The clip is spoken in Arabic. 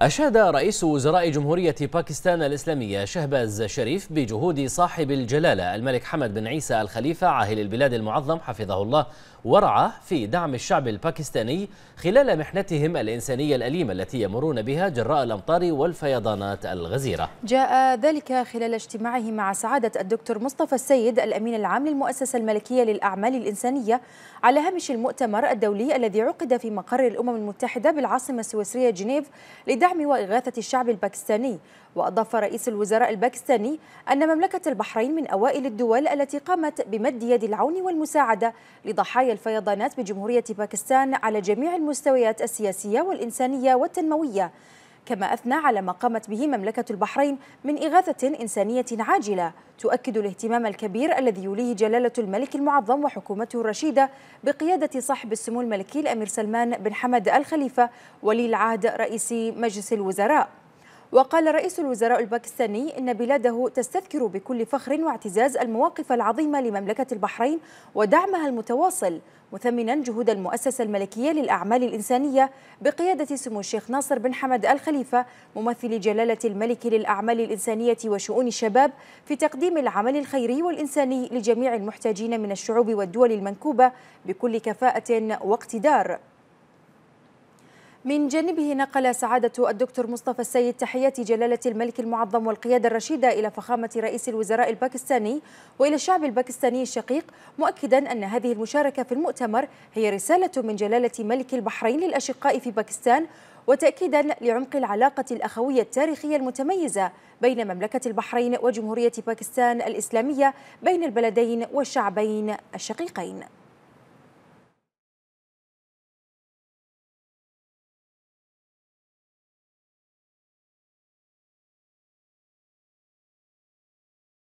أشاد رئيس وزراء جمهورية باكستان الإسلامية شهباز شريف بجهود صاحب الجلالة الملك حمد بن عيسى الخليفة عاهل البلاد المعظم حفظه الله ورعاه في دعم الشعب الباكستاني خلال محنتهم الإنسانية الأليمة التي يمرون بها جراء الأمطار والفيضانات الغزيرة جاء ذلك خلال اجتماعه مع سعادة الدكتور مصطفى السيد الأمين العام للمؤسسة الملكية للأعمال الإنسانية على هامش المؤتمر الدولي الذي عقد في مقر الأمم المتحدة بالعاصمة السويسرية جنيف لدعم لدعم وإغاثة الشعب الباكستاني وأضاف رئيس الوزراء الباكستاني أن مملكة البحرين من أوائل الدول التي قامت بمد يد العون والمساعدة لضحايا الفيضانات بجمهورية باكستان على جميع المستويات السياسية والإنسانية والتنموية كما أثنى على ما قامت به مملكة البحرين من إغاثة إنسانية عاجلة تؤكد الاهتمام الكبير الذي يوليه جلالة الملك المعظم وحكومته الرشيدة بقيادة صاحب السمو الملكي الأمير سلمان بن حمد الخليفة ولي العهد رئيس مجلس الوزراء وقال رئيس الوزراء الباكستاني إن بلاده تستذكر بكل فخر واعتزاز المواقف العظيمة لمملكة البحرين ودعمها المتواصل مثمنا جهود المؤسسة الملكية للأعمال الإنسانية بقيادة سمو الشيخ ناصر بن حمد الخليفة ممثل جلالة الملك للأعمال الإنسانية وشؤون الشباب في تقديم العمل الخيري والإنساني لجميع المحتاجين من الشعوب والدول المنكوبة بكل كفاءة واقتدار من جانبه نقل سعادة الدكتور مصطفى السيد تحيات جلالة الملك المعظم والقيادة الرشيدة إلى فخامة رئيس الوزراء الباكستاني وإلى الشعب الباكستاني الشقيق مؤكدا أن هذه المشاركة في المؤتمر هي رسالة من جلالة ملك البحرين للأشقاء في باكستان وتأكيدا لعمق العلاقة الأخوية التاريخية المتميزة بين مملكة البحرين وجمهورية باكستان الإسلامية بين البلدين والشعبين الشقيقين